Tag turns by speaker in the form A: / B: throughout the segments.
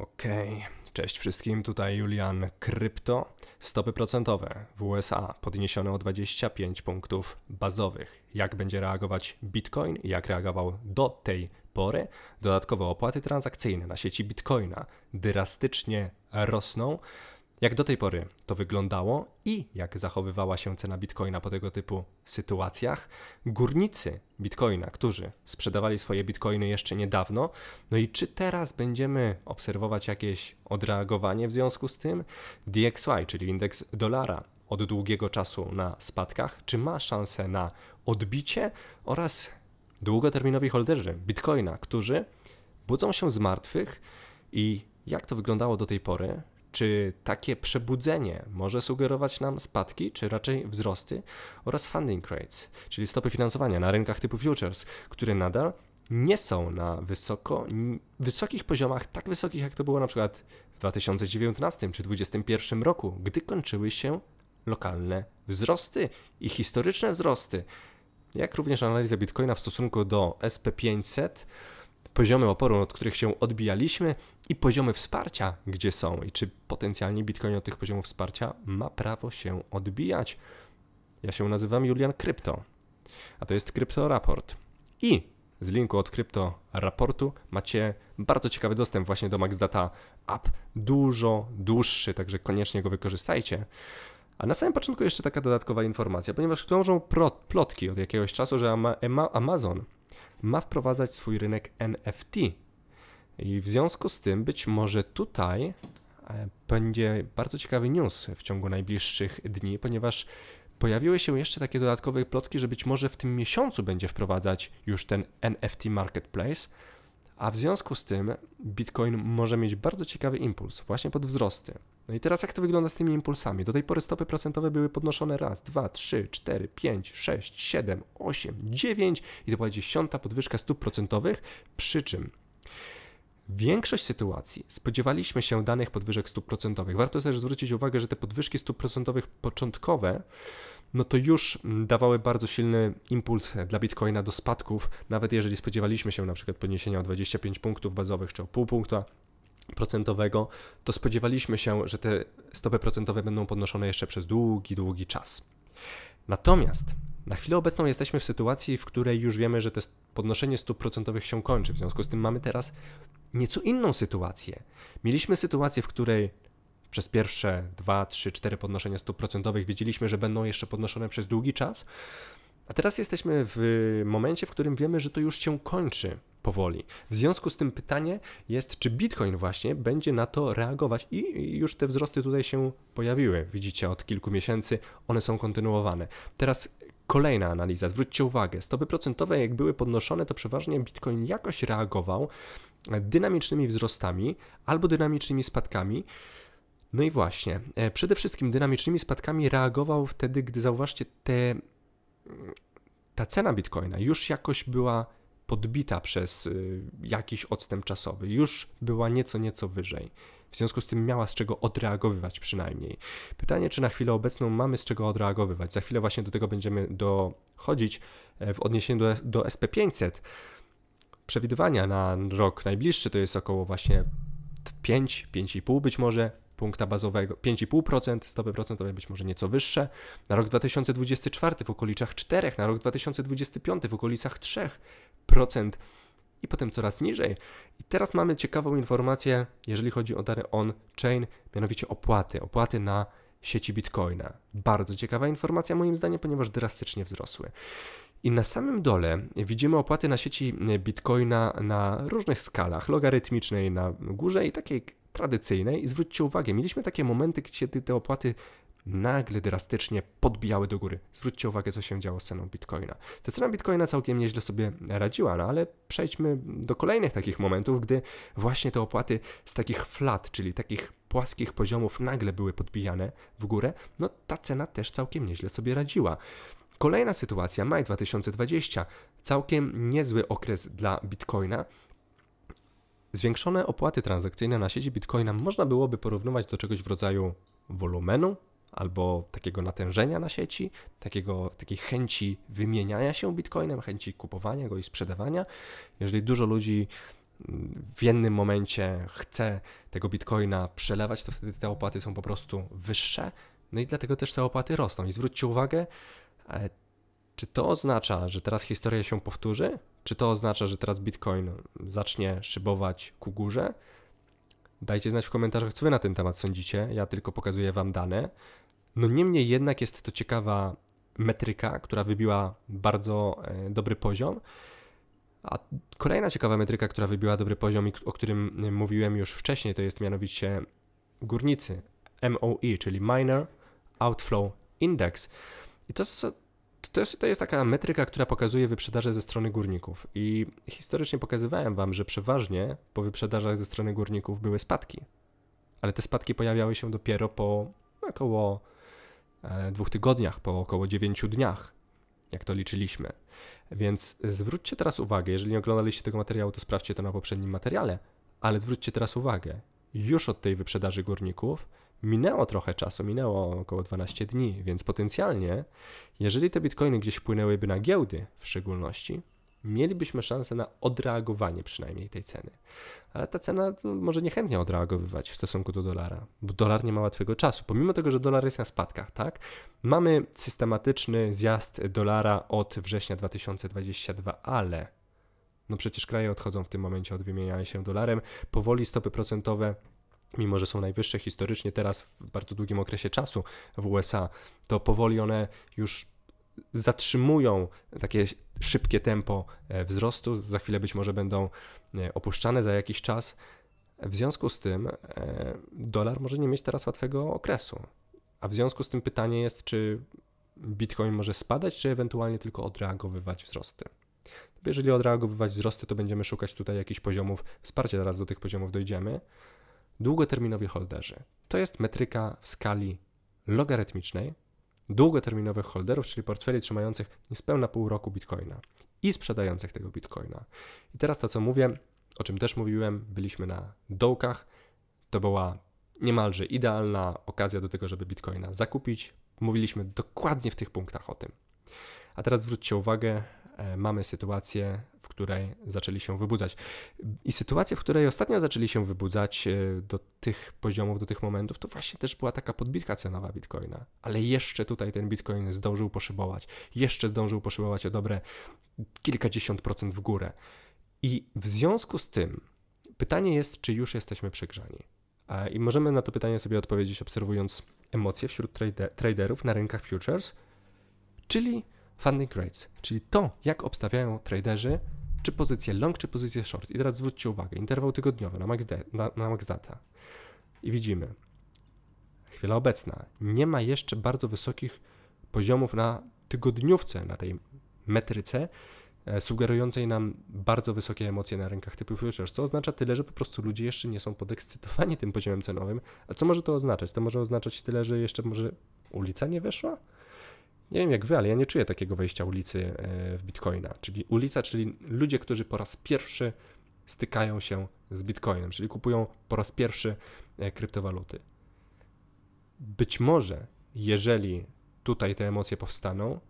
A: Okej. Okay. Cześć wszystkim, tutaj Julian Krypto. Stopy procentowe w USA podniesione o 25 punktów bazowych. Jak będzie reagować Bitcoin? Jak reagował do tej pory? Dodatkowo opłaty transakcyjne na sieci Bitcoina drastycznie rosną. Jak do tej pory to wyglądało i jak zachowywała się cena bitcoina po tego typu sytuacjach? Górnicy bitcoina, którzy sprzedawali swoje bitcoiny jeszcze niedawno, no i czy teraz będziemy obserwować jakieś odreagowanie w związku z tym? DXY, czyli indeks dolara, od długiego czasu na spadkach, czy ma szansę na odbicie oraz długoterminowi holderzy bitcoina, którzy budzą się z martwych i jak to wyglądało do tej pory, czy takie przebudzenie może sugerować nam spadki, czy raczej wzrosty? Oraz funding rates, czyli stopy finansowania na rynkach typu futures, które nadal nie są na wysoko, wysokich poziomach, tak wysokich jak to było na przykład w 2019 czy 2021 roku, gdy kończyły się lokalne wzrosty i historyczne wzrosty. Jak również analiza Bitcoina w stosunku do SP500 poziomy oporu, od których się odbijaliśmy i poziomy wsparcia, gdzie są i czy potencjalnie Bitcoin od tych poziomów wsparcia ma prawo się odbijać. Ja się nazywam Julian Krypto, a to jest Krypto Raport. I z linku od Krypto Raportu macie bardzo ciekawy dostęp właśnie do MaxData App, dużo dłuższy, także koniecznie go wykorzystajcie. A na samym początku jeszcze taka dodatkowa informacja, ponieważ krążą plotki od jakiegoś czasu, że Amazon ma wprowadzać swój rynek NFT. I w związku z tym być może tutaj e, będzie bardzo ciekawy news w ciągu najbliższych dni, ponieważ pojawiły się jeszcze takie dodatkowe plotki, że być może w tym miesiącu będzie wprowadzać już ten NFT Marketplace. A w związku z tym Bitcoin może mieć bardzo ciekawy impuls właśnie pod wzrosty. No i teraz jak to wygląda z tymi impulsami? Do tej pory stopy procentowe były podnoszone raz, dwa, trzy, cztery, pięć, sześć, siedem, osiem, dziewięć i to była dziesiąta podwyżka stóp procentowych, przy czym większość sytuacji spodziewaliśmy się danych podwyżek stóp procentowych. Warto też zwrócić uwagę, że te podwyżki stóp procentowych początkowe no to już dawały bardzo silny impuls dla Bitcoina do spadków, nawet jeżeli spodziewaliśmy się na przykład podniesienia o 25 punktów bazowych czy o pół punkta procentowego, to spodziewaliśmy się, że te stopy procentowe będą podnoszone jeszcze przez długi, długi czas. Natomiast na chwilę obecną jesteśmy w sytuacji, w której już wiemy, że to podnoszenie stóp procentowych się kończy. W związku z tym mamy teraz nieco inną sytuację. Mieliśmy sytuację, w której przez pierwsze 2, 3, 4 podnoszenia stóp procentowych wiedzieliśmy, że będą jeszcze podnoszone przez długi czas. A teraz jesteśmy w momencie, w którym wiemy, że to już się kończy powoli. W związku z tym pytanie jest, czy Bitcoin właśnie będzie na to reagować i już te wzrosty tutaj się pojawiły. Widzicie, od kilku miesięcy one są kontynuowane. Teraz Kolejna analiza, zwróćcie uwagę, stopy procentowe jak były podnoszone, to przeważnie Bitcoin jakoś reagował dynamicznymi wzrostami albo dynamicznymi spadkami. No i właśnie, e, przede wszystkim dynamicznymi spadkami reagował wtedy, gdy zauważcie, te, ta cena bitcoina już jakoś była podbita przez y, jakiś odstęp czasowy, już była nieco, nieco wyżej. W związku z tym miała z czego odreagowywać przynajmniej. Pytanie, czy na chwilę obecną mamy z czego odreagowywać. Za chwilę właśnie do tego będziemy dochodzić e, w odniesieniu do, do SP500. Przewidywania na rok najbliższy to jest około właśnie 5, 5,5 być może punkta bazowego 5,5%, stopy procentowe być może nieco wyższe. Na rok 2024 w okolicach 4, na rok 2025 w okolicach 3% i potem coraz niżej. I teraz mamy ciekawą informację, jeżeli chodzi o dane on-chain, mianowicie opłaty, opłaty na sieci Bitcoina. Bardzo ciekawa informacja moim zdaniem, ponieważ drastycznie wzrosły. I na samym dole widzimy opłaty na sieci Bitcoina na różnych skalach, logarytmicznej na górze i takiej tradycyjnej i zwróćcie uwagę, mieliśmy takie momenty, kiedy te opłaty nagle drastycznie podbijały do góry. Zwróćcie uwagę, co się działo z ceną bitcoina. Ta cena bitcoina całkiem nieźle sobie radziła, no ale przejdźmy do kolejnych takich momentów, gdy właśnie te opłaty z takich flat, czyli takich płaskich poziomów nagle były podbijane w górę, no ta cena też całkiem nieźle sobie radziła. Kolejna sytuacja, maj 2020, całkiem niezły okres dla bitcoina, Zwiększone opłaty transakcyjne na sieci Bitcoina można byłoby porównywać do czegoś w rodzaju wolumenu albo takiego natężenia na sieci, takiego, takiej chęci wymieniania się bitcoinem, chęci kupowania go i sprzedawania. Jeżeli dużo ludzi mm, w jednym momencie chce tego bitcoina przelewać, to wtedy te opłaty są po prostu wyższe, no i dlatego też te opłaty rosną. I zwróćcie uwagę, e, czy to oznacza, że teraz historia się powtórzy? Czy to oznacza, że teraz Bitcoin zacznie szybować ku górze? Dajcie znać w komentarzach, co wy na ten temat sądzicie. Ja tylko pokazuję wam dane. No niemniej jednak jest to ciekawa metryka, która wybiła bardzo e, dobry poziom. A kolejna ciekawa metryka, która wybiła dobry poziom i o którym mówiłem już wcześniej, to jest mianowicie górnicy MOE, czyli Miner Outflow Index. I to, to jest, to jest taka metryka, która pokazuje wyprzedaże ze strony górników. I historycznie pokazywałem wam, że przeważnie po wyprzedażach ze strony górników były spadki. Ale te spadki pojawiały się dopiero po około e, dwóch tygodniach, po około dziewięciu dniach, jak to liczyliśmy. Więc zwróćcie teraz uwagę, jeżeli nie oglądaliście tego materiału, to sprawdźcie to na poprzednim materiale, ale zwróćcie teraz uwagę, już od tej wyprzedaży górników minęło trochę czasu, minęło około 12 dni, więc potencjalnie, jeżeli te bitcoiny gdzieś wpłynęłyby na giełdy w szczególności, mielibyśmy szansę na odreagowanie przynajmniej tej ceny. Ale ta cena no, może niechętnie odreagowywać w stosunku do dolara, bo dolar nie ma łatwego czasu. Pomimo tego, że dolar jest na spadkach, tak? Mamy systematyczny zjazd dolara od września 2022, ale no przecież kraje odchodzą w tym momencie od wymieniania się dolarem, powoli stopy procentowe mimo że są najwyższe historycznie teraz w bardzo długim okresie czasu w USA, to powoli one już zatrzymują takie szybkie tempo e, wzrostu. Za chwilę być może będą e, opuszczane za jakiś czas. W związku z tym e, dolar może nie mieć teraz łatwego okresu. A w związku z tym pytanie jest, czy Bitcoin może spadać, czy ewentualnie tylko odreagowywać wzrosty. Jeżeli odreagowywać wzrosty, to będziemy szukać tutaj jakichś poziomów wsparcia, zaraz do tych poziomów dojdziemy długoterminowi holderzy. To jest metryka w skali logarytmicznej długoterminowych holderów, czyli portfeli trzymających niespełna pół roku bitcoina i sprzedających tego bitcoina. I teraz to, co mówię, o czym też mówiłem, byliśmy na dołkach. To była niemalże idealna okazja do tego, żeby bitcoina zakupić. Mówiliśmy dokładnie w tych punktach o tym. A teraz zwróćcie uwagę, e, mamy sytuację której zaczęli się wybudzać. I sytuacja, w której ostatnio zaczęli się wybudzać e, do tych poziomów, do tych momentów, to właśnie też była taka podbitka cenowa bitcoina. Ale jeszcze tutaj ten bitcoin zdążył poszybować. Jeszcze zdążył poszybować o dobre kilkadziesiąt procent w górę. I w związku z tym pytanie jest, czy już jesteśmy przegrzani. I możemy na to pytanie sobie odpowiedzieć obserwując emocje wśród traderów na rynkach futures, czyli funding rates, czyli to, jak obstawiają traderzy czy pozycję long, czy pozycję short. I teraz zwróćcie uwagę, interwał tygodniowy na max, de, na, na max data. I widzimy, chwila obecna, nie ma jeszcze bardzo wysokich poziomów na tygodniówce, na tej metryce, e, sugerującej nam bardzo wysokie emocje na rynkach typu futures, co oznacza tyle, że po prostu ludzie jeszcze nie są podekscytowani tym poziomem cenowym. A co może to oznaczać? To może oznaczać tyle, że jeszcze może ulica nie weszła? Nie wiem jak wy, ale ja nie czuję takiego wejścia ulicy e, w bitcoina. Czyli ulica, czyli ludzie, którzy po raz pierwszy stykają się z bitcoinem, czyli kupują po raz pierwszy e, kryptowaluty. Być może, jeżeli tutaj te emocje powstaną,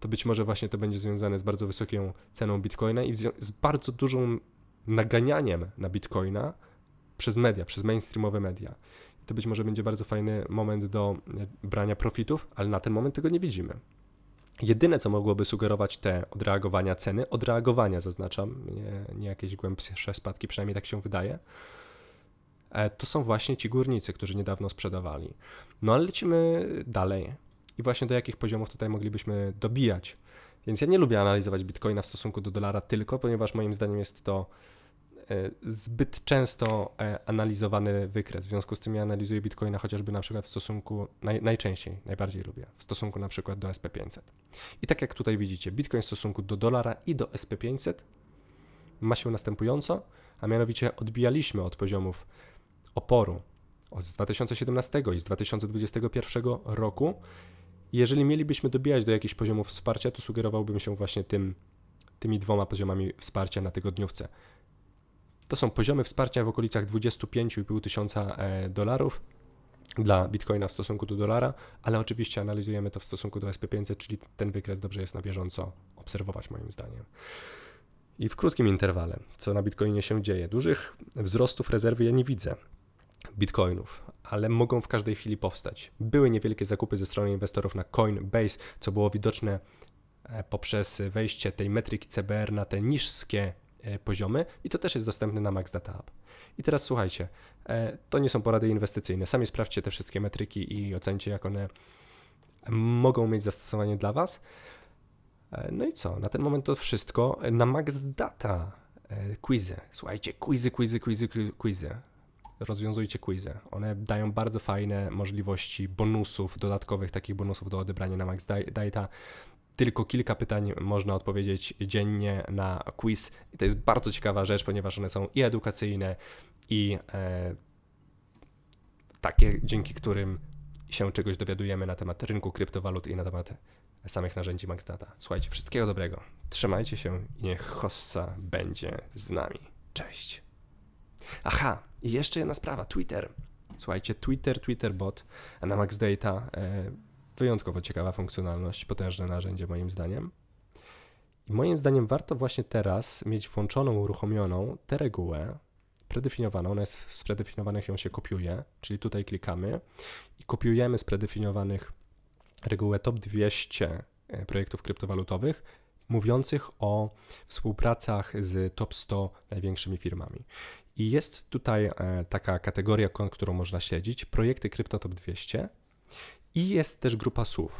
A: to być może właśnie to będzie związane z bardzo wysoką ceną bitcoina i z bardzo dużym naganianiem na bitcoina przez media, przez mainstreamowe media to być może będzie bardzo fajny moment do e, brania profitów, ale na ten moment tego nie widzimy. Jedyne, co mogłoby sugerować te odreagowania ceny, odreagowania zaznaczam, nie, nie jakieś głębsze spadki, przynajmniej tak się wydaje, e, to są właśnie ci górnicy, którzy niedawno sprzedawali. No ale lecimy dalej. I właśnie do jakich poziomów tutaj moglibyśmy dobijać. Więc ja nie lubię analizować bitcoina w stosunku do dolara tylko, ponieważ moim zdaniem jest to E, zbyt często e, analizowany wykres. W związku z tym ja analizuję Bitcoina chociażby na przykład w stosunku, naj, najczęściej, najbardziej lubię, w stosunku na przykład do SP500. I tak jak tutaj widzicie, Bitcoin w stosunku do dolara i do SP500 ma się następująco, a mianowicie odbijaliśmy od poziomów oporu z 2017 i z 2021 roku. Jeżeli mielibyśmy dobijać do jakichś poziomów wsparcia, to sugerowałbym się właśnie tym, tymi dwoma poziomami wsparcia na tygodniówce. To są poziomy wsparcia w okolicach 25,5 tysiąca e, dolarów dla Bitcoina w stosunku do dolara, ale oczywiście analizujemy to w stosunku do SP500, czyli ten wykres dobrze jest na bieżąco obserwować moim zdaniem. I w krótkim interwale, co na Bitcoinie się dzieje? Dużych wzrostów rezerwy ja nie widzę. Bitcoinów, ale mogą w każdej chwili powstać. Były niewielkie zakupy ze strony inwestorów na Coinbase, co było widoczne e, poprzez wejście tej metryki CBR na te niskie E, poziomy i to też jest dostępne na Max Data App. I teraz słuchajcie, e, to nie są porady inwestycyjne. Sami sprawdźcie te wszystkie metryki i ocencie, jak one mogą mieć zastosowanie dla Was. E, no i co? Na ten moment to wszystko. Na Max Data quizy. Słuchajcie, quizy, quizy, quizy, quizy. Rozwiązujcie quizy. One dają bardzo fajne możliwości bonusów, dodatkowych takich bonusów do odebrania na Max Data tylko kilka pytań można odpowiedzieć dziennie na quiz. I to jest bardzo ciekawa rzecz, ponieważ one są i edukacyjne, i e, takie, dzięki którym się czegoś dowiadujemy na temat rynku kryptowalut i na temat samych narzędzi MaxData. Słuchajcie, wszystkiego dobrego. Trzymajcie się i niech Hossa będzie z nami. Cześć. Aha, i jeszcze jedna sprawa, Twitter. Słuchajcie, Twitter, Twitterbot na MaxData. E, Wyjątkowo ciekawa funkcjonalność, potężne narzędzie moim zdaniem. I moim zdaniem warto właśnie teraz mieć włączoną, uruchomioną tę regułę, predefiniowaną, ona jest z predefiniowanych ją się kopiuje, czyli tutaj klikamy i kopiujemy z predefiniowanych regułę top 200 e, projektów kryptowalutowych mówiących o współpracach z top 100 największymi firmami. I jest tutaj e, taka kategoria, którą można śledzić, projekty krypto top 200 i jest też grupa SUV.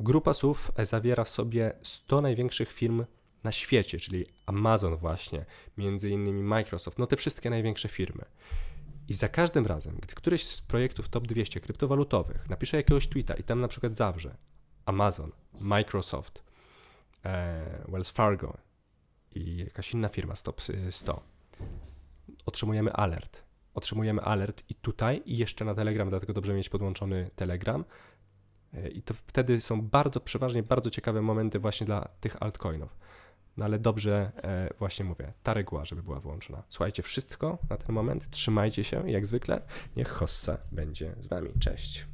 A: Grupa SUV e, zawiera w sobie 100 największych firm na świecie, czyli Amazon właśnie, między innymi Microsoft, no te wszystkie największe firmy. I za każdym razem, gdy któryś z projektów top 200 kryptowalutowych napisze jakiegoś tweeta i tam na przykład zawrze Amazon, Microsoft, e, Wells Fargo i jakaś inna firma stop 100, e, otrzymujemy alert. Otrzymujemy alert i tutaj i jeszcze na Telegram, dlatego dobrze mieć podłączony Telegram, E, I to wtedy są bardzo przeważnie bardzo ciekawe momenty właśnie dla tych altcoinów. No ale dobrze e, właśnie mówię, ta reguła, żeby była włączona. Słuchajcie wszystko na ten moment, trzymajcie się jak zwykle. Niech Hossa będzie z nami. Cześć.